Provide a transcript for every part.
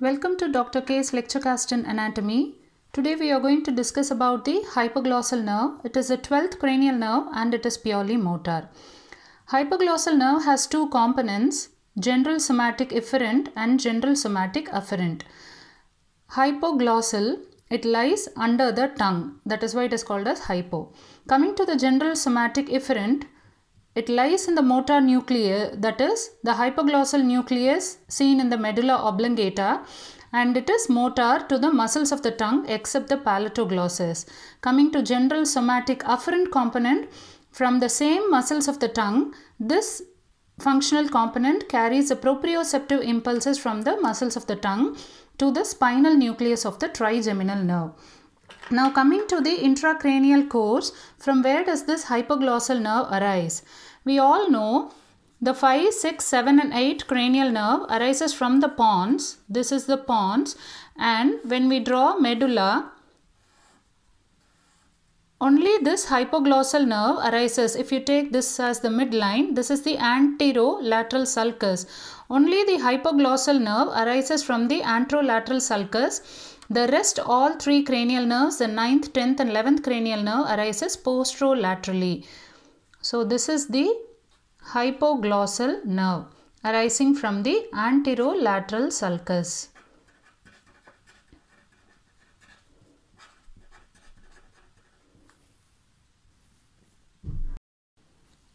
Welcome to Dr. K's lecturecast in anatomy. Today we are going to discuss about the hypoglossal nerve. It is the 12th cranial nerve and it is purely motor. Hypoglossal nerve has two components, general somatic efferent and general somatic afferent. Hypoglossal, it lies under the tongue. That is why it is called as hypo. Coming to the general somatic efferent, it lies in the motor nucleus, that is, the hypoglossal nucleus seen in the medulla oblongata, and it is motor to the muscles of the tongue except the palatoglossus. Coming to general somatic afferent component, from the same muscles of the tongue, this functional component carries the proprioceptive impulses from the muscles of the tongue to the spinal nucleus of the trigeminal nerve. Now coming to the intracranial course, from where does this hypoglossal nerve arise? We all know the 5, 6, 7 and 8 cranial nerve arises from the pons. This is the pons and when we draw medulla, only this hypoglossal nerve arises. If you take this as the midline, this is the anterolateral sulcus. Only the hypoglossal nerve arises from the anterolateral sulcus. The rest, all three cranial nerves, the 9th, 10th and 11th cranial nerve arises posterolaterally. So this is the hypoglossal nerve arising from the anterolateral sulcus.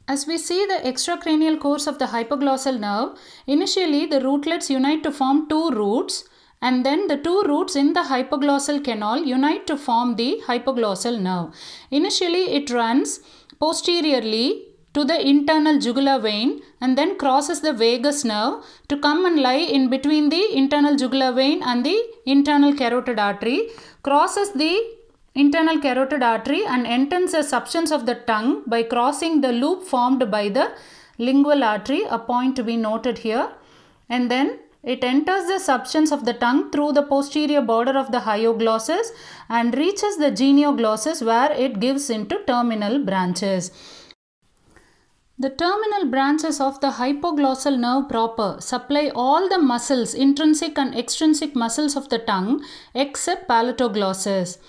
As we see the extracranial course of the hypoglossal nerve, initially the rootlets unite to form two roots and then the two roots in the hypoglossal canal unite to form the hypoglossal nerve. Initially, it runs posteriorly to the internal jugular vein and then crosses the vagus nerve to come and lie in between the internal jugular vein and the internal carotid artery, crosses the internal carotid artery and enters the substance of the tongue by crossing the loop formed by the lingual artery, a point to be noted here, and then it enters the substance of the tongue through the posterior border of the hyoglossus and reaches the genioglossus where it gives into terminal branches. The terminal branches of the hypoglossal nerve proper supply all the muscles, intrinsic and extrinsic muscles of the tongue except palatoglossus.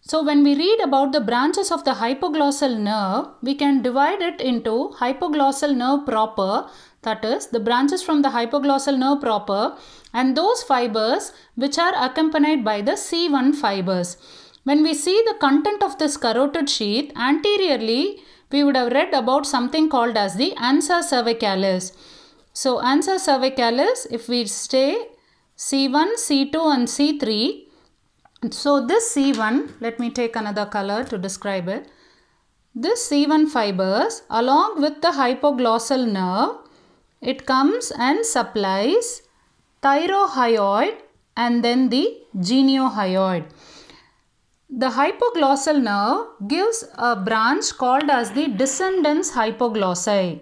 So when we read about the branches of the hypoglossal nerve, we can divide it into hypoglossal nerve proper that is the branches from the hypoglossal nerve proper and those fibers which are accompanied by the C1 fibers. When we see the content of this carotid sheath anteriorly, we would have read about something called as the ansa cervicalis. So ansa cervicalis, if we stay C1, C2 and C3, so this C1, let me take another color to describe it. This C1 fibers along with the hypoglossal nerve it comes and supplies thyrohyoid and then the geniohyoid. The hypoglossal nerve gives a branch called as the descendens hypoglossi,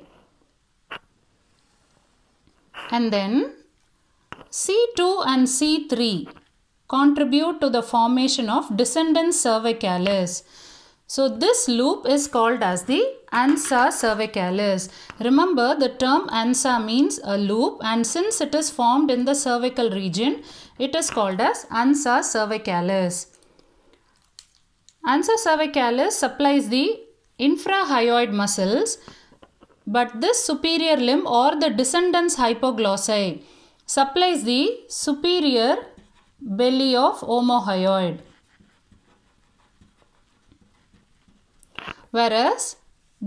And then C2 and C3 contribute to the formation of descendens cervicalis. So this loop is called as the ansa cervicalis. Remember the term ansa means a loop and since it is formed in the cervical region, it is called as ansa cervicalis. Ansa cervicalis supplies the infrahyoid muscles but this superior limb or the descendants hypoglossi supplies the superior belly of omohyoid. Whereas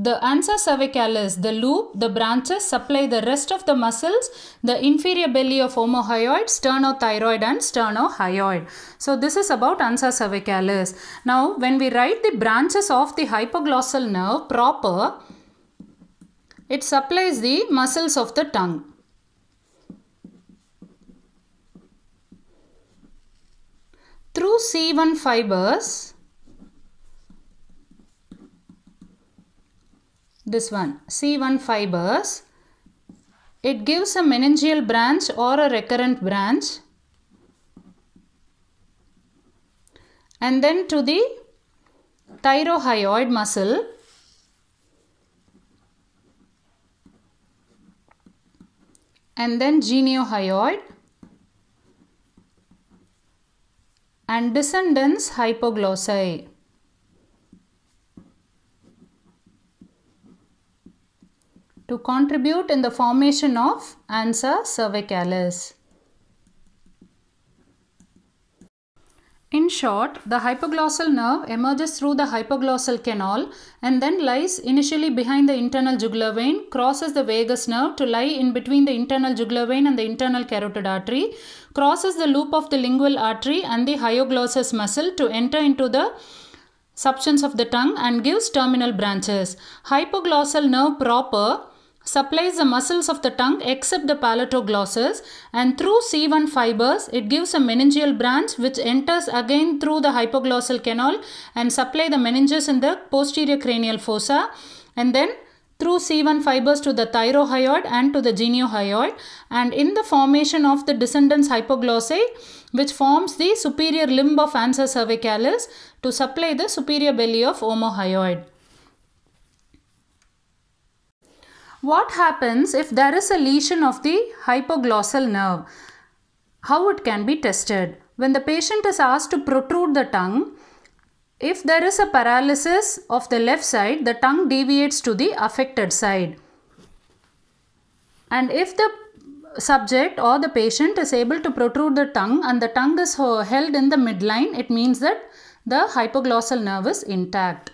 the ansa cervicalis, the loop, the branches supply the rest of the muscles, the inferior belly of omohyoid, sternothyroid and sternohyoid. So this is about ansa cervicalis. Now when we write the branches of the hypoglossal nerve proper, it supplies the muscles of the tongue. Through C1 fibers, this one C1 fibers. It gives a meningeal branch or a recurrent branch and then to the thyrohyoid muscle and then geniohyoid and descendants hypoglossae. to contribute in the formation of ansa cervicalis. In short, the hypoglossal nerve emerges through the hypoglossal canal and then lies initially behind the internal jugular vein, crosses the vagus nerve to lie in between the internal jugular vein and the internal carotid artery, crosses the loop of the lingual artery and the hyoglossus muscle to enter into the substance of the tongue and gives terminal branches. Hypoglossal nerve proper supplies the muscles of the tongue except the palatoglossus and through C1 fibers it gives a meningeal branch which enters again through the hypoglossal canal and supply the meninges in the posterior cranial fossa and then through C1 fibers to the thyrohyoid and to the geniohyoid and in the formation of the descendants hypoglossae, which forms the superior limb of ansa cervicalis to supply the superior belly of omohyoid. What happens if there is a lesion of the hypoglossal nerve? How it can be tested? When the patient is asked to protrude the tongue, if there is a paralysis of the left side, the tongue deviates to the affected side. And if the subject or the patient is able to protrude the tongue and the tongue is held in the midline, it means that the hypoglossal nerve is intact.